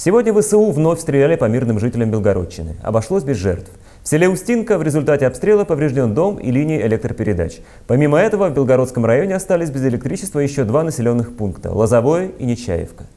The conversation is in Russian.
Сегодня ВСУ вновь стреляли по мирным жителям Белгородчины. Обошлось без жертв. В селе Устинка в результате обстрела поврежден дом и линии электропередач. Помимо этого, в Белгородском районе остались без электричества еще два населенных пункта – Лозовое и Нечаевка.